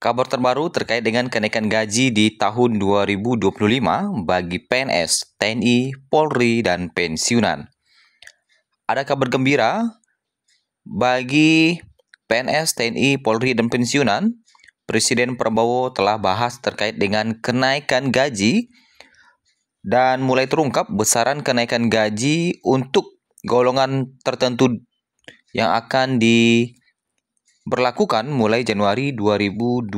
Kabar terbaru terkait dengan kenaikan gaji di tahun 2025 bagi PNS, TNI, Polri, dan pensiunan. Ada kabar gembira bagi PNS, TNI, Polri, dan pensiunan. Presiden Prabowo telah bahas terkait dengan kenaikan gaji dan mulai terungkap besaran kenaikan gaji untuk golongan tertentu yang akan di berlakukan mulai Januari 2025.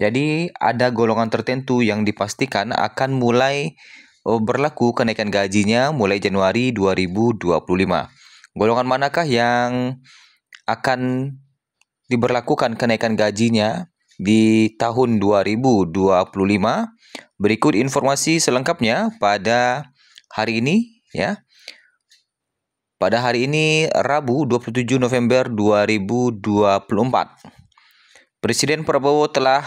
Jadi ada golongan tertentu yang dipastikan akan mulai eh, berlaku kenaikan gajinya mulai Januari 2025. Golongan manakah yang akan diberlakukan kenaikan gajinya di tahun 2025? Berikut informasi selengkapnya pada hari ini ya pada hari ini Rabu 27 November 2024. Presiden Prabowo telah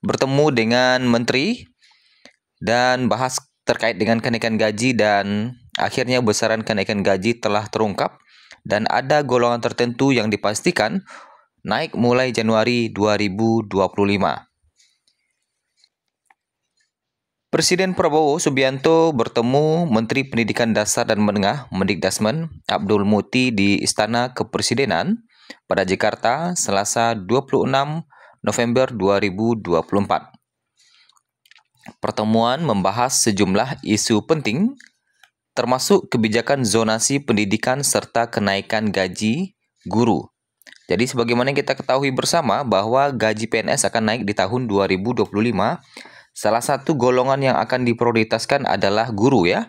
bertemu dengan menteri dan bahas terkait dengan kenaikan gaji dan akhirnya besaran kenaikan gaji telah terungkap dan ada golongan tertentu yang dipastikan naik mulai Januari 2025. Presiden Prabowo Subianto bertemu Menteri Pendidikan Dasar dan Menengah Mendikdasmen Abdul Muti di Istana Kepresidenan pada Jakarta Selasa 26 November 2024. Pertemuan membahas sejumlah isu penting termasuk kebijakan zonasi pendidikan serta kenaikan gaji guru. Jadi sebagaimana kita ketahui bersama bahwa gaji PNS akan naik di tahun 2025 Salah satu golongan yang akan diprioritaskan adalah guru ya.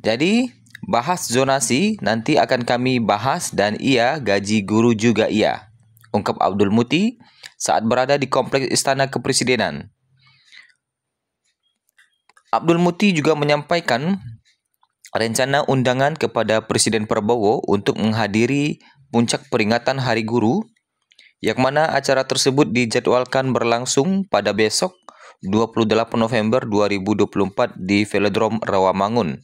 Jadi, bahas zonasi nanti akan kami bahas dan iya gaji guru juga iya. Ungkap Abdul Muti saat berada di Kompleks Istana Kepresidenan. Abdul Muti juga menyampaikan rencana undangan kepada Presiden Prabowo untuk menghadiri puncak peringatan Hari Guru yang mana acara tersebut dijadwalkan berlangsung pada besok 28 November 2024 di Velodrome Rawamangun.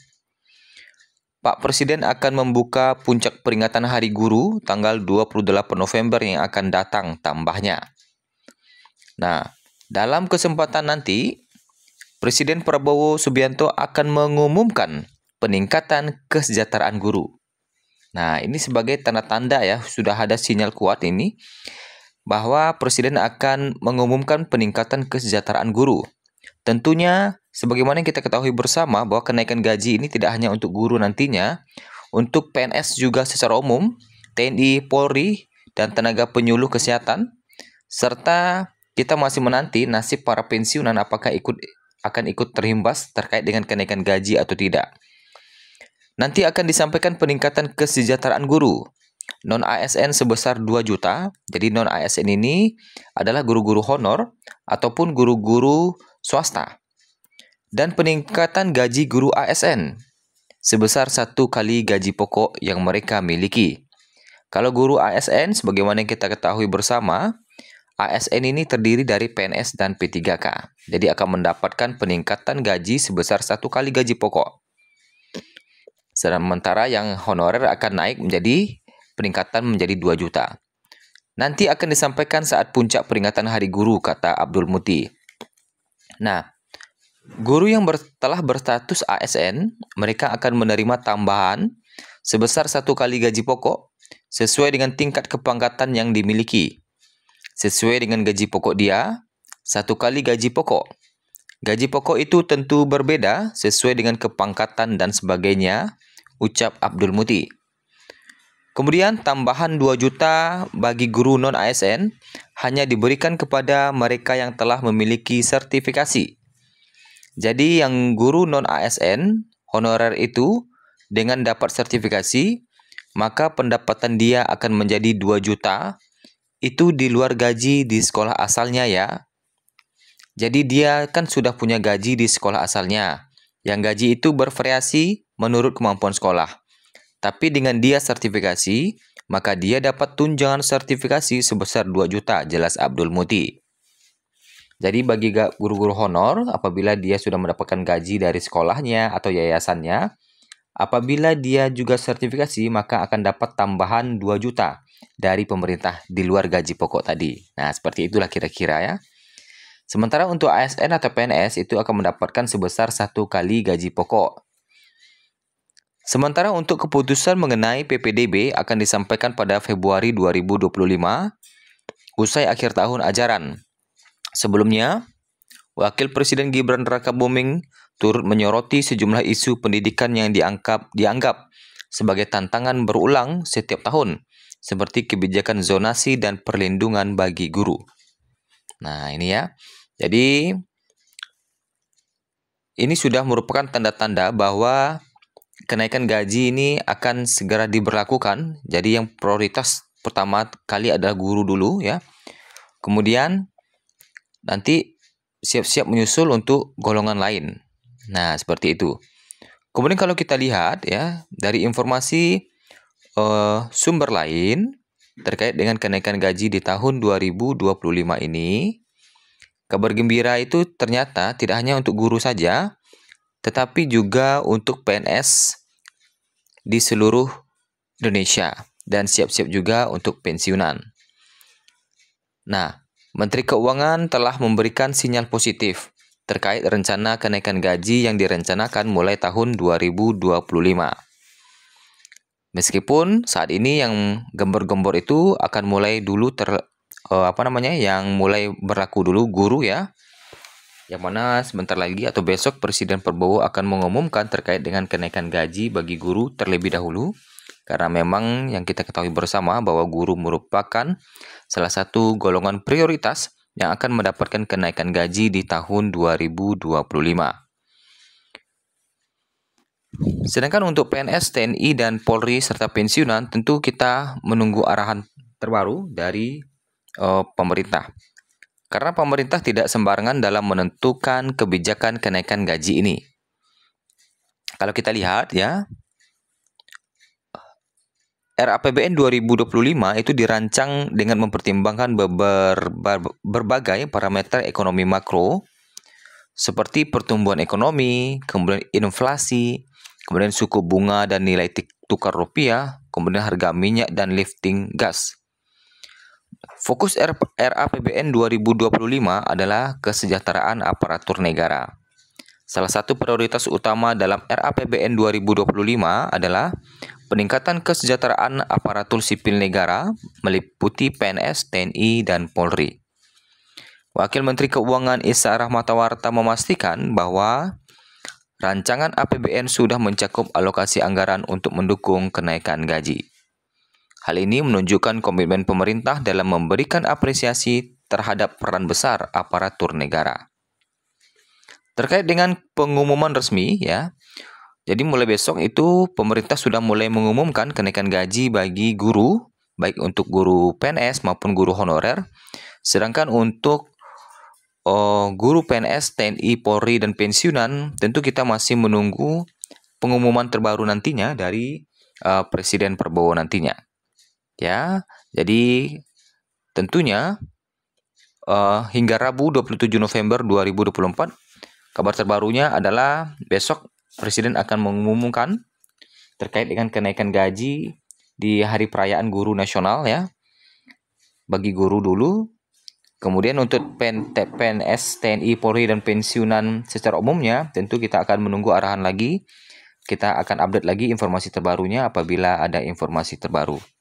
Pak Presiden akan membuka puncak peringatan Hari Guru tanggal 28 November yang akan datang tambahnya. Nah, dalam kesempatan nanti, Presiden Prabowo Subianto akan mengumumkan peningkatan kesejahteraan guru. Nah, ini sebagai tanda-tanda ya, sudah ada sinyal kuat ini bahwa Presiden akan mengumumkan peningkatan kesejahteraan guru. Tentunya, sebagaimana yang kita ketahui bersama bahwa kenaikan gaji ini tidak hanya untuk guru nantinya, untuk PNS juga secara umum, TNI, Polri, dan tenaga penyuluh kesehatan, serta kita masih menanti nasib para pensiunan apakah ikut akan ikut terhimbas terkait dengan kenaikan gaji atau tidak. Nanti akan disampaikan peningkatan kesejahteraan guru non ASN sebesar 2 juta. Jadi non ASN ini adalah guru-guru honor ataupun guru-guru swasta. Dan peningkatan gaji guru ASN sebesar satu kali gaji pokok yang mereka miliki. Kalau guru ASN, sebagaimana yang kita ketahui bersama, ASN ini terdiri dari PNS dan P3K. Jadi akan mendapatkan peningkatan gaji sebesar satu kali gaji pokok. Sementara yang honorer akan naik menjadi peningkatan menjadi 2 juta. Nanti akan disampaikan saat puncak peringatan Hari Guru, kata Abdul Muti. Nah, guru yang ber, telah berstatus ASN, mereka akan menerima tambahan sebesar satu kali gaji pokok sesuai dengan tingkat kepangkatan yang dimiliki. Sesuai dengan gaji pokok dia, satu kali gaji pokok. Gaji pokok itu tentu berbeda sesuai dengan kepangkatan dan sebagainya, ucap Abdul Muti. Kemudian tambahan 2 juta bagi guru non ASN hanya diberikan kepada mereka yang telah memiliki sertifikasi. Jadi yang guru non ASN honorer itu dengan dapat sertifikasi, maka pendapatan dia akan menjadi 2 juta. Itu di luar gaji di sekolah asalnya ya. Jadi dia kan sudah punya gaji di sekolah asalnya. Yang gaji itu bervariasi menurut kemampuan sekolah. Tapi dengan dia sertifikasi, maka dia dapat tunjangan sertifikasi sebesar 2 juta, jelas Abdul Muti. Jadi bagi guru-guru honor, apabila dia sudah mendapatkan gaji dari sekolahnya atau yayasannya, apabila dia juga sertifikasi, maka akan dapat tambahan 2 juta dari pemerintah di luar gaji pokok tadi. Nah, seperti itulah kira-kira ya. Sementara untuk ASN atau PNS itu akan mendapatkan sebesar satu kali gaji pokok Sementara untuk keputusan mengenai PPDB akan disampaikan pada Februari 2025 usai akhir tahun ajaran. Sebelumnya, Wakil Presiden Gibran Raka Buming turut menyoroti sejumlah isu pendidikan yang dianggap dianggap sebagai tantangan berulang setiap tahun, seperti kebijakan zonasi dan perlindungan bagi guru. Nah, ini ya. Jadi ini sudah merupakan tanda-tanda bahwa kenaikan gaji ini akan segera diberlakukan. Jadi yang prioritas pertama kali adalah guru dulu ya. Kemudian nanti siap-siap menyusul untuk golongan lain. Nah, seperti itu. Kemudian kalau kita lihat ya dari informasi uh, sumber lain terkait dengan kenaikan gaji di tahun 2025 ini, kabar gembira itu ternyata tidak hanya untuk guru saja, tetapi juga untuk PNS di seluruh Indonesia dan siap-siap juga untuk pensiunan. Nah, Menteri Keuangan telah memberikan sinyal positif terkait rencana kenaikan gaji yang direncanakan mulai tahun 2025. Meskipun saat ini yang gembor-gembor itu akan mulai dulu ter eh, apa namanya yang mulai berlaku dulu guru ya yang mana sebentar lagi atau besok Presiden Prabowo akan mengumumkan terkait dengan kenaikan gaji bagi guru terlebih dahulu. Karena memang yang kita ketahui bersama bahwa guru merupakan salah satu golongan prioritas yang akan mendapatkan kenaikan gaji di tahun 2025. Sedangkan untuk PNS, TNI, dan Polri serta pensiunan tentu kita menunggu arahan terbaru dari uh, pemerintah. Karena pemerintah tidak sembarangan dalam menentukan kebijakan kenaikan gaji ini. Kalau kita lihat ya, RAPBN 2025 itu dirancang dengan mempertimbangkan berbagai parameter ekonomi makro seperti pertumbuhan ekonomi, kemudian inflasi, kemudian suku bunga dan nilai tukar rupiah, kemudian harga minyak dan lifting gas. Fokus RAPBN 2025 adalah kesejahteraan aparatur negara. Salah satu prioritas utama dalam RAPBN 2025 adalah peningkatan kesejahteraan aparatur sipil negara meliputi PNS, TNI, dan Polri. Wakil Menteri Keuangan Isa Rahmatawarta memastikan bahwa rancangan APBN sudah mencakup alokasi anggaran untuk mendukung kenaikan gaji. Hal ini menunjukkan komitmen pemerintah dalam memberikan apresiasi terhadap peran besar aparatur negara. Terkait dengan pengumuman resmi ya. Jadi mulai besok itu pemerintah sudah mulai mengumumkan kenaikan gaji bagi guru baik untuk guru PNS maupun guru honorer. Sedangkan untuk oh, guru PNS, TNI, Polri dan pensiunan tentu kita masih menunggu pengumuman terbaru nantinya dari uh, Presiden Prabowo nantinya. Ya, jadi tentunya uh, hingga Rabu 27 November 2024 kabar terbarunya adalah besok presiden akan mengumumkan terkait dengan kenaikan gaji di hari perayaan guru nasional ya bagi guru dulu kemudian untuk PNS TNI Polri dan pensiunan secara umumnya tentu kita akan menunggu arahan lagi kita akan update lagi informasi terbarunya apabila ada informasi terbaru